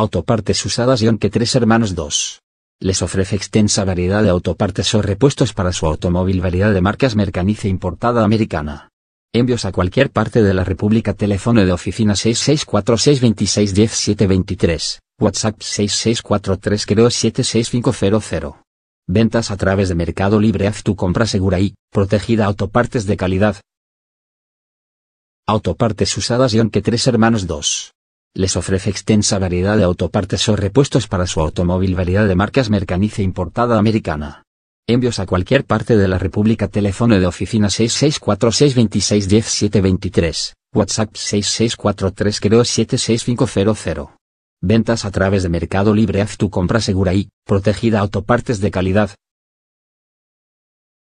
Autopartes usadas que Tres Hermanos 2. Les ofrece extensa variedad de autopartes o repuestos para su automóvil, variedad de marcas mercanice importada americana. Envíos a cualquier parte de la República. Teléfono de oficina 66462610723, WhatsApp 6643 creo 76500. Ventas a través de Mercado Libre. Haz tu compra segura y protegida. Autopartes de calidad. Autopartes usadas y que Tres Hermanos 2 les ofrece extensa variedad de autopartes o repuestos para su automóvil, variedad de marcas mercanice importada americana. Envíos a cualquier parte de la República. Teléfono de oficina 66462610723. WhatsApp 6643 creo 76500. Ventas a través de Mercado Libre. Haz tu compra segura y protegida. Autopartes de calidad,